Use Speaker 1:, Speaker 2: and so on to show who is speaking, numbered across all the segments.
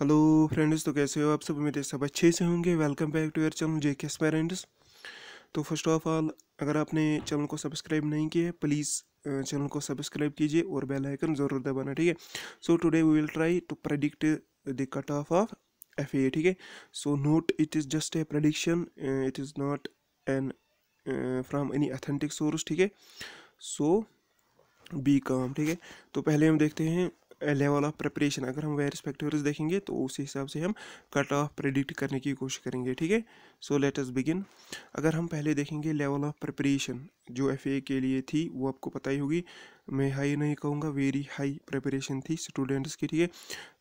Speaker 1: hello friends तो कैसे हो आप सब मेरे सब अच्छे से होंगे welcome back to your channel J K parents तो फर्स्ट ऑफ ऑल अगर आपने चैनल को सब्सक्राइब नहीं किया है प्लीज़ चैनल को सब्सक्राइब कीजिए और बेल आइकन ज़रूर दबाना ठीक है so today we will try to predict the cut off of F ठीक है so note it is just a prediction it is not an from any authentic source ठीक है सो बी काम ठीक है तो पहले हम देखते हैं लेवल ऑफ प्रिपरेशन अगर हम वेरियस फैक्टर्स देखेंगे तो उसी हिसाब से हम कट ऑफ प्रेडिक्ट करने की कोशिश करेंगे ठीक है सो लेट अस बिगिन अगर हम पहले देखेंगे लेवल ऑफ प्रिपरेशन जो एफ के लिए थी वो आपको पता ही होगी मैं हाई नहीं कहूँगा वेरी हाई प्रेपरेशन थी स्टूडेंट्स की ठीक है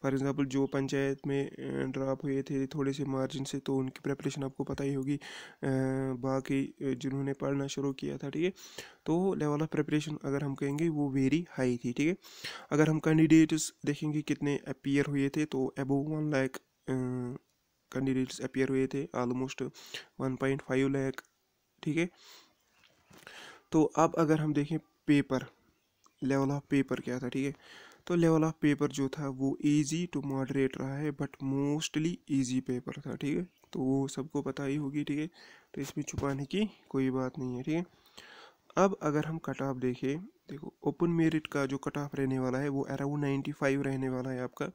Speaker 1: फॉर एग्ज़ाम्पल जो पंचायत में ड्रॉप हुए थे थोड़े से मार्जिन से तो उनकी प्रेपरेशन आपको पता ही होगी बाकी जिन्होंने पढ़ना शुरू किया था ठीक है तो लेवल ऑफ प्रेपरेशन अगर हम कहेंगे वो वेरी हाई थी ठीक है अगर हम कैंडिडेट्स देखेंगे कितने अपियर हुए थे तो एबो वन लैक कैंडिडेट्स अपियर हुए थे ऑलमोस्ट वन पॉइंट फाइव ठीक है तो अब अगर हम देखें पेपर लेवल ऑफ पेपर क्या था ठीक है तो लेवल ऑफ पेपर जो था वो इजी टू मॉडरेट रहा है बट मोस्टली इजी पेपर था ठीक है तो वो सबको पता ही होगी ठीक है तो इसमें छुपाने की कोई बात नहीं है ठीक है अब अगर हम कट ऑफ देखें देखो ओपन मेरिट का जो कट ऑफ रहने वाला है वो अराउंड नाइन्टी फाइव रहने वाला है आपका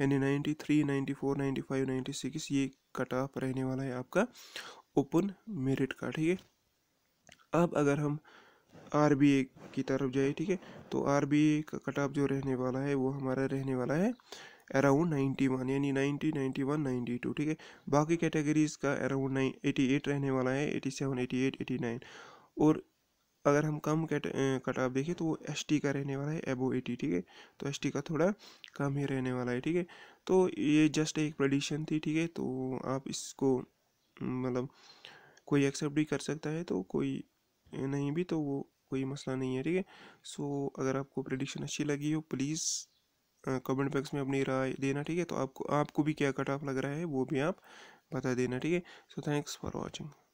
Speaker 1: यानी ninety three ninety four ninety five ninety six ये कट ऑफ रहने वाला है आपका ओपन मेरिट का ठीक है अब अगर हम आर की तरफ जाए ठीक है तो आर का कट ऑफ जो रहने वाला है वो हमारा रहने वाला है अराउंड नाइन्टी वन यानी ninety ninety one ninety two ठीक है बाकी कैटेगरीज़ का अराउंड नाइन एटी एट रहने वाला है eighty seven eighty eight eighty nine और अगर हम कम कैट कट ऑफ देखें तो वो एस टी का रहने वाला है एबो एटी ठीक है तो एस टी का थोड़ा कम ही रहने वाला है ठीक है तो ये जस्ट एक प्रडिशन थी ठीक है तो आप इसको मतलब कोई एक्सेप्ट भी कर सकता है तो कोई नहीं भी तो वो कोई मसला नहीं है ठीक है सो अगर आपको प्रडिक्शन अच्छी लगी हो प्लीज़ कमेंट बॉक्स में अपनी राय देना ठीक है तो आपको आपको भी क्या कट ऑफ लग रहा है वो भी आप बता देना ठीक है सो थैंक्स फॉर वॉचिंग